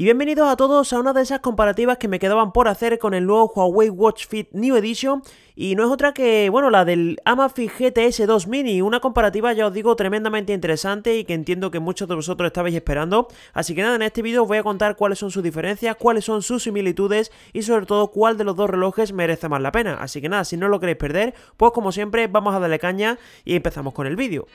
y bienvenidos a todos a una de esas comparativas que me quedaban por hacer con el nuevo Huawei Watch Fit New Edition y no es otra que, bueno, la del Amazfit GTS 2 Mini, una comparativa ya os digo tremendamente interesante y que entiendo que muchos de vosotros estabais esperando, así que nada, en este vídeo os voy a contar cuáles son sus diferencias, cuáles son sus similitudes y sobre todo cuál de los dos relojes merece más la pena, así que nada, si no lo queréis perder, pues como siempre vamos a darle caña y empezamos con el vídeo.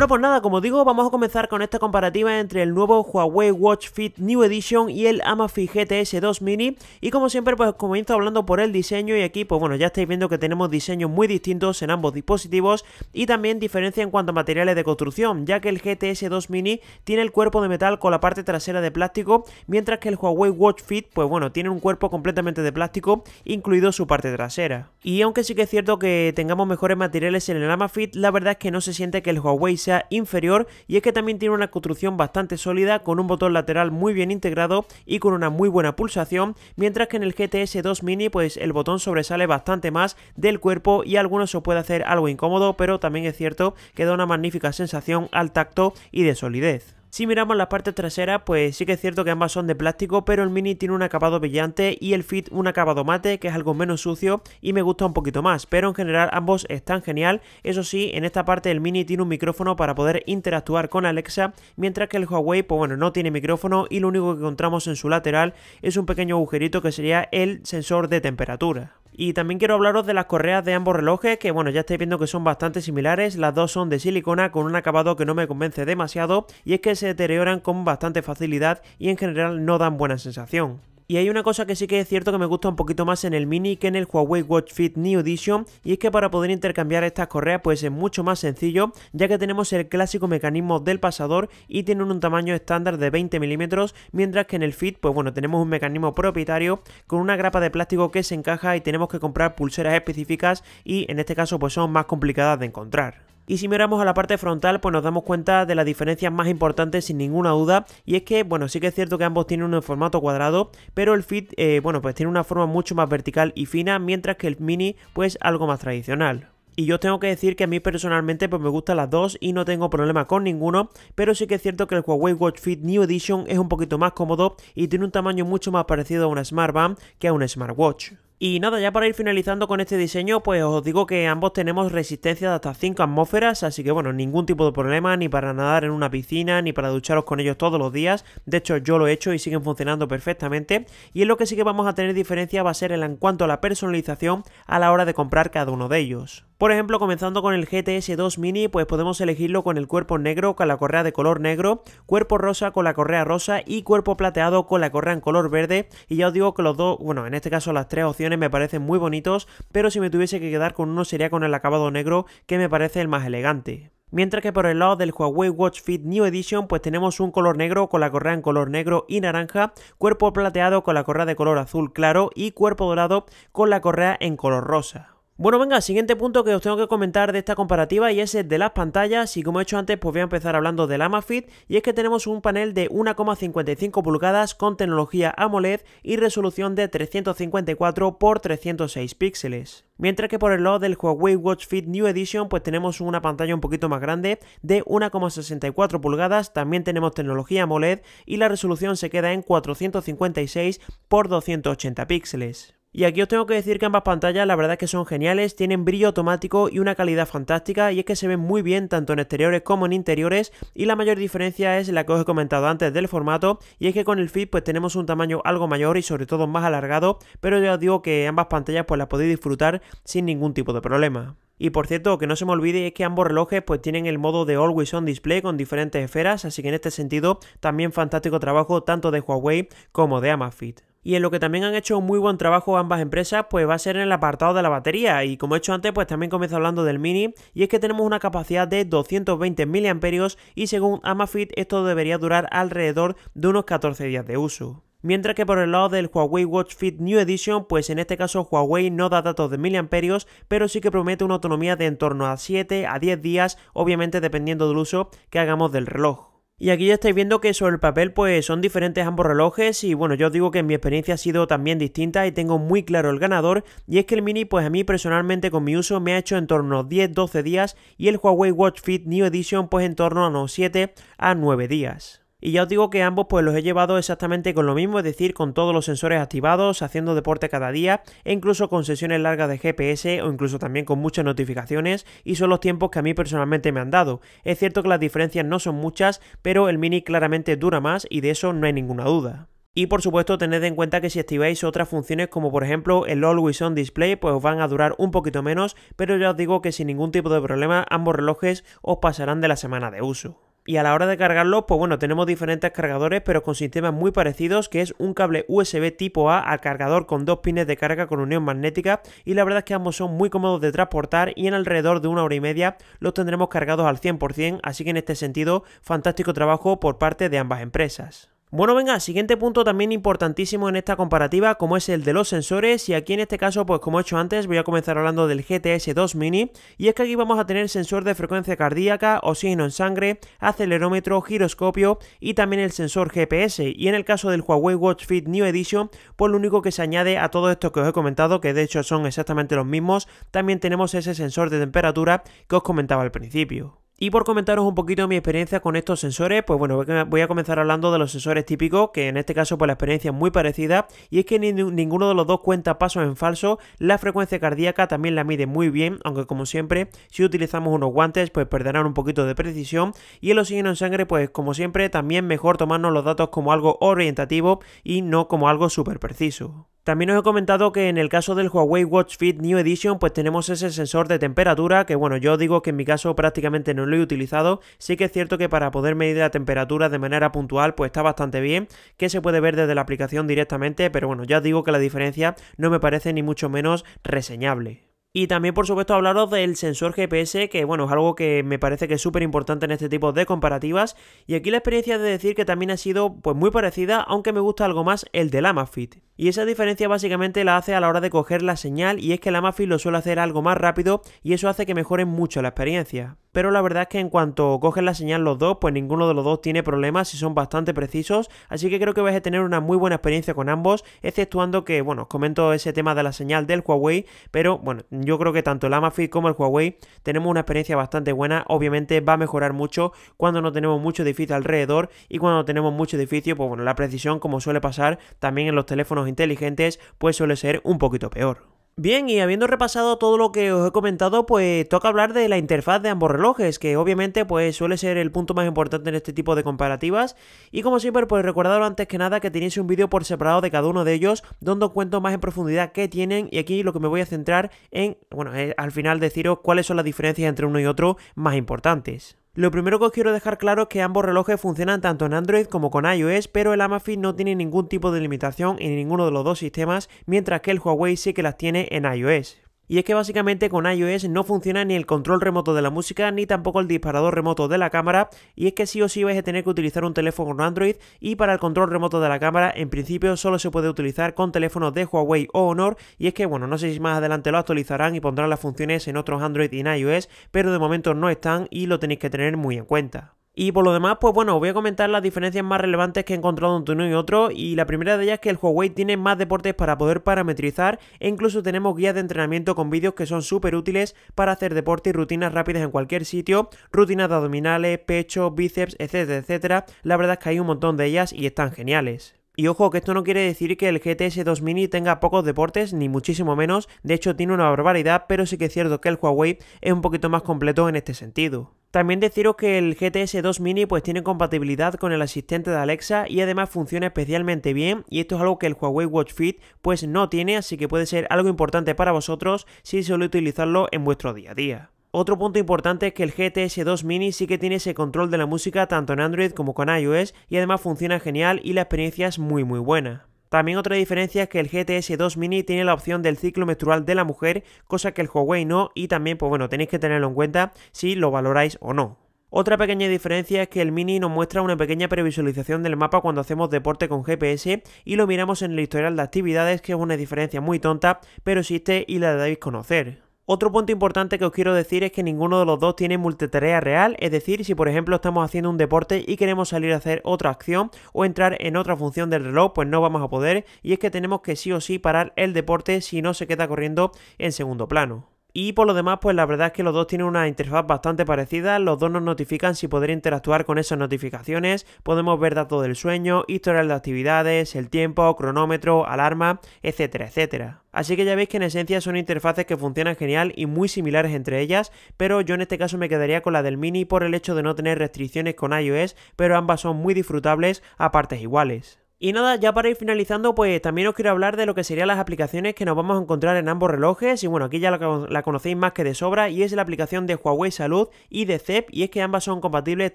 Bueno, pues nada, como digo, vamos a comenzar con esta comparativa entre el nuevo Huawei Watch Fit New Edition y el Amazfit GTS 2 Mini. Y como siempre, pues comienzo hablando por el diseño y aquí, pues bueno, ya estáis viendo que tenemos diseños muy distintos en ambos dispositivos y también diferencia en cuanto a materiales de construcción, ya que el GTS 2 Mini tiene el cuerpo de metal con la parte trasera de plástico, mientras que el Huawei Watch Fit, pues bueno, tiene un cuerpo completamente de plástico, incluido su parte trasera. Y aunque sí que es cierto que tengamos mejores materiales en el Amafit, la verdad es que no se siente que el Huawei sea inferior y es que también tiene una construcción bastante sólida con un botón lateral muy bien integrado y con una muy buena pulsación, mientras que en el GTS 2 Mini pues el botón sobresale bastante más del cuerpo y algunos se puede hacer algo incómodo, pero también es cierto que da una magnífica sensación al tacto y de solidez. Si miramos la parte trasera, pues sí que es cierto que ambas son de plástico, pero el Mini tiene un acabado brillante y el Fit un acabado mate, que es algo menos sucio y me gusta un poquito más, pero en general ambos están genial. Eso sí, en esta parte el Mini tiene un micrófono para poder interactuar con Alexa, mientras que el Huawei, pues bueno, no tiene micrófono y lo único que encontramos en su lateral es un pequeño agujerito que sería el sensor de temperatura. Y también quiero hablaros de las correas de ambos relojes, que bueno, ya estáis viendo que son bastante similares, las dos son de silicona con un acabado que no me convence demasiado, y es que se deterioran con bastante facilidad y en general no dan buena sensación. Y hay una cosa que sí que es cierto que me gusta un poquito más en el Mini que en el Huawei Watch Fit New Edition y es que para poder intercambiar estas correas pues es mucho más sencillo ya que tenemos el clásico mecanismo del pasador y tienen un tamaño estándar de 20 milímetros mientras que en el Fit pues bueno tenemos un mecanismo propietario con una grapa de plástico que se encaja y tenemos que comprar pulseras específicas y en este caso pues son más complicadas de encontrar. Y si miramos a la parte frontal, pues nos damos cuenta de las diferencias más importantes sin ninguna duda. Y es que, bueno, sí que es cierto que ambos tienen un formato cuadrado, pero el Fit, eh, bueno, pues tiene una forma mucho más vertical y fina, mientras que el Mini, pues algo más tradicional. Y yo tengo que decir que a mí personalmente pues me gustan las dos y no tengo problema con ninguno, pero sí que es cierto que el Huawei Watch Fit New Edition es un poquito más cómodo y tiene un tamaño mucho más parecido a una Smartband que a un Smartwatch. Y nada, ya para ir finalizando con este diseño, pues os digo que ambos tenemos resistencia de hasta 5 atmósferas, así que bueno, ningún tipo de problema, ni para nadar en una piscina, ni para ducharos con ellos todos los días. De hecho, yo lo he hecho y siguen funcionando perfectamente. Y en lo que sí que vamos a tener diferencia va a ser en cuanto a la personalización a la hora de comprar cada uno de ellos. Por ejemplo, comenzando con el GTS 2 Mini, pues podemos elegirlo con el cuerpo negro con la correa de color negro, cuerpo rosa con la correa rosa y cuerpo plateado con la correa en color verde. Y ya os digo que los dos, bueno, en este caso las tres opciones me parecen muy bonitos, pero si me tuviese que quedar con uno sería con el acabado negro, que me parece el más elegante. Mientras que por el lado del Huawei Watch Fit New Edition pues tenemos un color negro con la correa en color negro y naranja, cuerpo plateado con la correa de color azul claro y cuerpo dorado con la correa en color rosa. Bueno, venga, siguiente punto que os tengo que comentar de esta comparativa y es el de las pantallas y como he hecho antes, pues voy a empezar hablando del Amafit y es que tenemos un panel de 1,55 pulgadas con tecnología AMOLED y resolución de 354 x 306 píxeles. Mientras que por el lado del Huawei Watch Fit New Edition pues tenemos una pantalla un poquito más grande de 1,64 pulgadas, también tenemos tecnología AMOLED y la resolución se queda en 456 x 280 píxeles. Y aquí os tengo que decir que ambas pantallas la verdad es que son geniales, tienen brillo automático y una calidad fantástica y es que se ven muy bien tanto en exteriores como en interiores y la mayor diferencia es la que os he comentado antes del formato y es que con el Fit pues tenemos un tamaño algo mayor y sobre todo más alargado, pero ya os digo que ambas pantallas pues las podéis disfrutar sin ningún tipo de problema. Y por cierto, que no se me olvide es que ambos relojes pues tienen el modo de Always On Display con diferentes esferas, así que en este sentido también fantástico trabajo tanto de Huawei como de Amazfit. Y en lo que también han hecho muy buen trabajo ambas empresas, pues va a ser en el apartado de la batería. Y como he hecho antes, pues también comienzo hablando del Mini. Y es que tenemos una capacidad de 220 mAh y según Amafit esto debería durar alrededor de unos 14 días de uso. Mientras que por el lado del Huawei Watch Fit New Edition, pues en este caso Huawei no da datos de miliamperios, pero sí que promete una autonomía de en torno a 7 a 10 días, obviamente dependiendo del uso que hagamos del reloj. Y aquí ya estáis viendo que sobre el papel pues son diferentes ambos relojes y bueno, yo os digo que mi experiencia ha sido también distinta y tengo muy claro el ganador y es que el Mini pues a mí personalmente con mi uso me ha hecho en torno a 10-12 días y el Huawei Watch Fit New Edition pues en torno a unos 7 a 9 días. Y ya os digo que ambos pues los he llevado exactamente con lo mismo, es decir, con todos los sensores activados, haciendo deporte cada día e incluso con sesiones largas de GPS o incluso también con muchas notificaciones y son los tiempos que a mí personalmente me han dado. Es cierto que las diferencias no son muchas, pero el mini claramente dura más y de eso no hay ninguna duda. Y por supuesto tened en cuenta que si activáis otras funciones como por ejemplo el Always On Display pues van a durar un poquito menos, pero ya os digo que sin ningún tipo de problema ambos relojes os pasarán de la semana de uso y a la hora de cargarlo, pues bueno, tenemos diferentes cargadores, pero con sistemas muy parecidos, que es un cable USB tipo A al cargador con dos pines de carga con unión magnética, y la verdad es que ambos son muy cómodos de transportar y en alrededor de una hora y media los tendremos cargados al 100%, así que en este sentido, fantástico trabajo por parte de ambas empresas. Bueno, venga, siguiente punto también importantísimo en esta comparativa, como es el de los sensores, y aquí en este caso, pues como he hecho antes, voy a comenzar hablando del GTS 2 Mini, y es que aquí vamos a tener sensor de frecuencia cardíaca, oxígeno en sangre, acelerómetro, giroscopio y también el sensor GPS, y en el caso del Huawei Watch Fit New Edition, pues lo único que se añade a todo esto que os he comentado, que de hecho son exactamente los mismos, también tenemos ese sensor de temperatura que os comentaba al principio. Y por comentaros un poquito mi experiencia con estos sensores, pues bueno, voy a comenzar hablando de los sensores típicos, que en este caso pues la experiencia es muy parecida, y es que ninguno de los dos cuenta pasos en falso, la frecuencia cardíaca también la mide muy bien, aunque como siempre, si utilizamos unos guantes pues perderán un poquito de precisión, y el oxígeno en sangre pues como siempre también mejor tomarnos los datos como algo orientativo y no como algo súper preciso. También os he comentado que en el caso del Huawei Watch Fit New Edition pues tenemos ese sensor de temperatura que bueno yo digo que en mi caso prácticamente no lo he utilizado, sí que es cierto que para poder medir la temperatura de manera puntual pues está bastante bien, que se puede ver desde la aplicación directamente pero bueno ya digo que la diferencia no me parece ni mucho menos reseñable. Y también, por supuesto, hablaros del sensor GPS, que bueno, es algo que me parece que es súper importante en este tipo de comparativas. Y aquí la experiencia de decir que también ha sido pues muy parecida, aunque me gusta algo más el del Amafit. Y esa diferencia básicamente la hace a la hora de coger la señal, y es que el Amafit lo suele hacer algo más rápido, y eso hace que mejore mucho la experiencia pero la verdad es que en cuanto cogen la señal los dos, pues ninguno de los dos tiene problemas y son bastante precisos, así que creo que vais a tener una muy buena experiencia con ambos, exceptuando que, bueno, os comento ese tema de la señal del Huawei, pero bueno, yo creo que tanto el Amafit como el Huawei tenemos una experiencia bastante buena, obviamente va a mejorar mucho cuando no tenemos mucho edificio alrededor y cuando tenemos mucho edificio, pues bueno, la precisión como suele pasar también en los teléfonos inteligentes, pues suele ser un poquito peor. Bien, y habiendo repasado todo lo que os he comentado, pues toca hablar de la interfaz de ambos relojes, que obviamente pues suele ser el punto más importante en este tipo de comparativas. Y como siempre, pues recordaros antes que nada que tenéis un vídeo por separado de cada uno de ellos, donde os cuento más en profundidad qué tienen y aquí lo que me voy a centrar en, bueno, eh, al final deciros cuáles son las diferencias entre uno y otro más importantes. Lo primero que os quiero dejar claro es que ambos relojes funcionan tanto en Android como con iOS, pero el Amafit no tiene ningún tipo de limitación en ninguno de los dos sistemas, mientras que el Huawei sí que las tiene en iOS y es que básicamente con iOS no funciona ni el control remoto de la música ni tampoco el disparador remoto de la cámara y es que sí o sí vais a tener que utilizar un teléfono con Android y para el control remoto de la cámara en principio solo se puede utilizar con teléfonos de Huawei o Honor y es que bueno no sé si más adelante lo actualizarán y pondrán las funciones en otros Android y en iOS pero de momento no están y lo tenéis que tener muy en cuenta. Y por lo demás, pues bueno, os voy a comentar las diferencias más relevantes que he encontrado entre uno y otro. Y la primera de ellas es que el Huawei tiene más deportes para poder parametrizar e incluso tenemos guías de entrenamiento con vídeos que son súper útiles para hacer deportes y rutinas rápidas en cualquier sitio. Rutinas de abdominales, pecho, bíceps, etcétera, etcétera. La verdad es que hay un montón de ellas y están geniales. Y ojo que esto no quiere decir que el GTS 2 Mini tenga pocos deportes, ni muchísimo menos, de hecho tiene una barbaridad, pero sí que es cierto que el Huawei es un poquito más completo en este sentido. También deciros que el GTS 2 Mini pues tiene compatibilidad con el asistente de Alexa y además funciona especialmente bien y esto es algo que el Huawei Watch Fit pues no tiene, así que puede ser algo importante para vosotros si suele utilizarlo en vuestro día a día. Otro punto importante es que el GTS 2 Mini sí que tiene ese control de la música tanto en Android como con iOS y además funciona genial y la experiencia es muy muy buena. También otra diferencia es que el GTS 2 Mini tiene la opción del ciclo menstrual de la mujer, cosa que el Huawei no y también pues bueno, tenéis que tenerlo en cuenta si lo valoráis o no. Otra pequeña diferencia es que el Mini nos muestra una pequeña previsualización del mapa cuando hacemos deporte con GPS y lo miramos en el historial de actividades, que es una diferencia muy tonta, pero existe y la debéis conocer. Otro punto importante que os quiero decir es que ninguno de los dos tiene multitarea real, es decir, si por ejemplo estamos haciendo un deporte y queremos salir a hacer otra acción o entrar en otra función del reloj, pues no vamos a poder y es que tenemos que sí o sí parar el deporte si no se queda corriendo en segundo plano. Y por lo demás, pues la verdad es que los dos tienen una interfaz bastante parecida, los dos nos notifican si poder interactuar con esas notificaciones, podemos ver datos del sueño, historial de actividades, el tiempo, cronómetro, alarma, etcétera, etcétera. Así que ya veis que en esencia son interfaces que funcionan genial y muy similares entre ellas, pero yo en este caso me quedaría con la del Mini por el hecho de no tener restricciones con iOS, pero ambas son muy disfrutables a partes iguales. Y nada, ya para ir finalizando, pues también os quiero hablar de lo que serían las aplicaciones que nos vamos a encontrar en ambos relojes. Y bueno, aquí ya la, conocéis más que de sobra y es la aplicación de Huawei Salud y de CEP y es que ambas son compatibles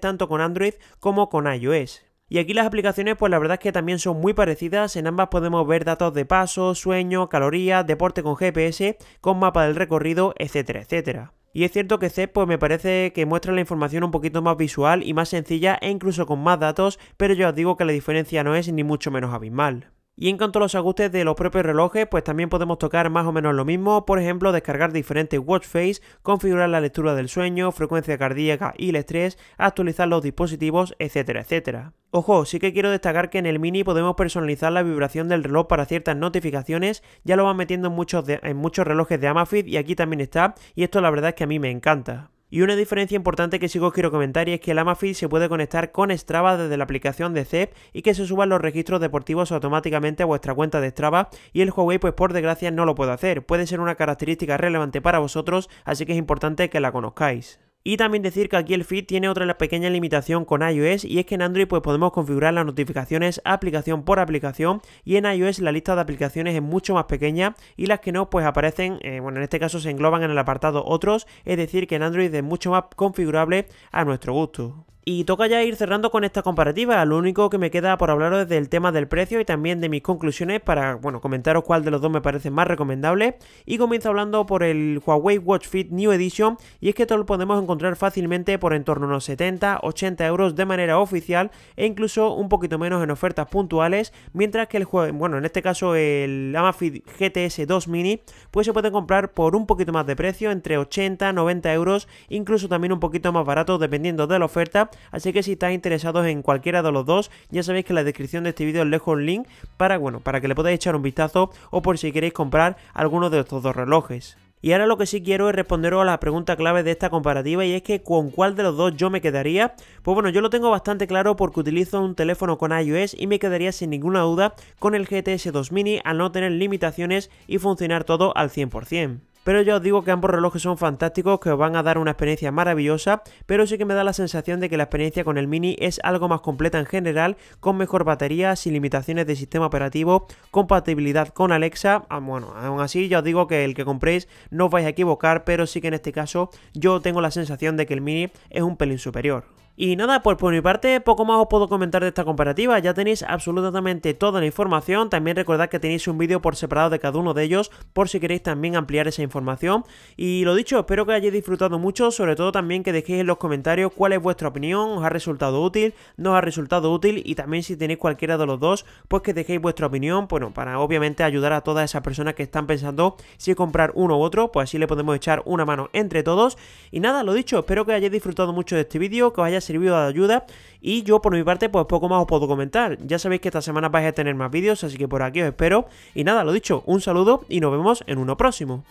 tanto con Android como con iOS. Y aquí las aplicaciones pues la verdad es que también son muy parecidas, en ambas podemos ver datos de paso, sueño, calorías, deporte con GPS, con mapa del recorrido, etcétera, etcétera. Y es cierto que Z pues me parece que muestra la información un poquito más visual y más sencilla e incluso con más datos, pero yo os digo que la diferencia no es ni mucho menos abismal. Y en cuanto a los ajustes de los propios relojes, pues también podemos tocar más o menos lo mismo, por ejemplo, descargar diferentes watch face, configurar la lectura del sueño, frecuencia cardíaca y el estrés, actualizar los dispositivos, etcétera, etcétera. Ojo, sí que quiero destacar que en el Mini podemos personalizar la vibración del reloj para ciertas notificaciones, ya lo van metiendo en muchos, en muchos relojes de Amafit y aquí también está, y esto la verdad es que a mí me encanta. Y una diferencia importante que sí os quiero comentar es que el Amafit se puede conectar con Strava desde la aplicación de CEP y que se suban los registros deportivos automáticamente a vuestra cuenta de Strava y el Huawei pues por desgracia no lo puede hacer. Puede ser una característica relevante para vosotros, así que es importante que la conozcáis. Y también decir que aquí el feed tiene otra pequeña limitación con iOS y es que en Android pues podemos configurar las notificaciones aplicación por aplicación y en iOS la lista de aplicaciones es mucho más pequeña y las que no pues aparecen, eh, bueno en este caso se engloban en el apartado otros, es decir que en Android es mucho más configurable a nuestro gusto. Y toca ya ir cerrando con esta comparativa. Lo único que me queda por hablaros es del tema del precio y también de mis conclusiones para, bueno, comentaros cuál de los dos me parece más recomendable. Y comienzo hablando por el Huawei Watch Fit New Edition. Y es que todo lo podemos encontrar fácilmente por en torno a unos 70, 80 euros de manera oficial e incluso un poquito menos en ofertas puntuales. Mientras que el bueno, en este caso el Amafit GTS 2 Mini, pues se puede comprar por un poquito más de precio, entre 80, 90 euros, incluso también un poquito más barato dependiendo de la oferta Así que si estáis interesados en cualquiera de los dos, ya sabéis que en la descripción de este vídeo os dejo un link para, bueno, para que le podáis echar un vistazo o por si queréis comprar alguno de estos dos relojes. Y ahora lo que sí quiero es responderos a la pregunta clave de esta comparativa y es que con cuál de los dos yo me quedaría. Pues bueno, yo lo tengo bastante claro porque utilizo un teléfono con iOS y me quedaría sin ninguna duda con el GTS 2 Mini al no tener limitaciones y funcionar todo al 100%. Pero ya os digo que ambos relojes son fantásticos, que os van a dar una experiencia maravillosa, pero sí que me da la sensación de que la experiencia con el Mini es algo más completa en general, con mejor batería, sin limitaciones de sistema operativo, compatibilidad con Alexa. Ah, bueno, aún así ya os digo que el que compréis no os vais a equivocar, pero sí que en este caso yo tengo la sensación de que el Mini es un pelín superior. Y nada, pues por mi parte poco más os puedo comentar de esta comparativa, ya tenéis absolutamente toda la información, también recordad que tenéis un vídeo por separado de cada uno de ellos por si queréis también ampliar esa información. Y lo dicho, espero que hayáis disfrutado mucho, sobre todo también que dejéis en los comentarios cuál es vuestra opinión, os ha resultado útil, no ha resultado útil y también si tenéis cualquiera de los dos, pues que dejéis vuestra opinión, bueno, para obviamente ayudar a todas esas personas que están pensando si comprar uno u otro, pues así le podemos echar una mano entre todos. Y nada, lo dicho, espero que hayáis disfrutado mucho de este vídeo, que os servido de ayuda. Y yo por mi parte, pues poco más os puedo comentar. Ya sabéis que esta semana vais a tener más vídeos, así que por aquí os espero. Y nada, lo dicho, un saludo y nos vemos en uno próximo.